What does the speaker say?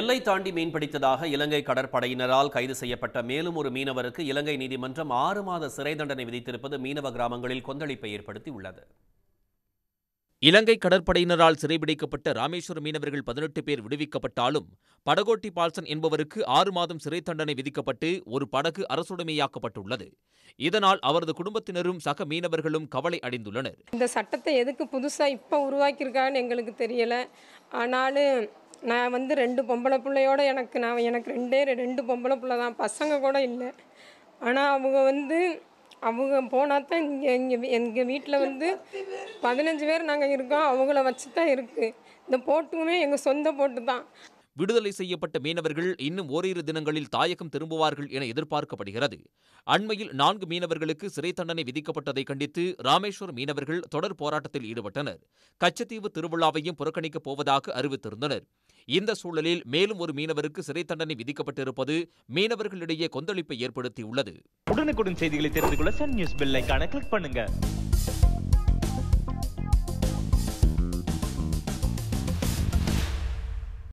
எல்லை தாண்டி மீன்பிடித்ததாக இலங்கை கடற்படையினரால் கைது செய்யப்பட்ட மேலும் ஒரு மீனவருக்கு இலங்கை நீதிமன்றம் ஆறு மாத சிறை தண்டனை விதித்திருப்பது மீனவ கிராமங்களில் கொந்தளிப்பை ஏற்படுத்தியுள்ளது இலங்கை கடற்படையினரால் சிறைபிடிக்கப்பட்ட ராமேஸ்வரம் மீனவர்கள் பதினெட்டு பேர் விடுவிக்கப்பட்டாலும் படகோட்டி பால்சன் என்பவருக்கு ஆறு மாதம் சிறை தண்டனை விதிக்கப்பட்டு ஒரு படகு அரசுடைமையாக்கப்பட்டுள்ளது இதனால் அவரது குடும்பத்தினரும் சக மீனவர்களும் கவலை அடைந்துள்ளனர் இந்த சட்டத்தை எதுக்கு புதுசாக இப்போ உருவாக்கியிருக்கான்னு எங்களுக்கு தெரியல ஆனாலும் நான் வந்து ரெண்டு பொம்பளை பிள்ளையோடு எனக்கு நான் எனக்கு ரெண்டே ரெண்டு பொம்பளை பிள்ளை தான் பசங்க கூட இல்லை ஆனால் அவங்க வந்து அவங்க போனால் தான் இங்கே இங்கே எங்கள் வீட்டில் வந்து பதினஞ்சு பேர் நாங்கள் இருக்கோம் அவங்கள வச்சு தான் இருக்குது இந்த போட்டுமே எங்கள் சொந்த போட்டு தான் விடுதலை செய்யப்பட்ட மீனவர்கள் இன்னும் ஓரிரு தினங்களில் தாயகம் திரும்புவார்கள் என எதிர்பார்க்கப்படுகிறது அண்மையில் நான்கு மீனவர்களுக்கு சிறை தண்டனை விதிக்கப்பட்டதை கண்டித்து ராமேஸ்வரம் மீனவர்கள் தொடர் போராட்டத்தில் ஈடுபட்டனர் கச்சத்தீவு திருவிழாவையும் புறக்கணிக்கப் போவதாக அறிவித்திருந்தனர் இந்த சூழலில் மேலும் ஒரு மீனவருக்கு சிறை தண்டனை விதிக்கப்பட்டிருப்பது மீனவர்களிடையே கொந்தளிப்பை ஏற்படுத்தியுள்ளது உடனுக்குடன் செய்திகளை தெரிந்து கொள்ள சன் நியூஸ் பெல் கிளிக் பண்ணுங்க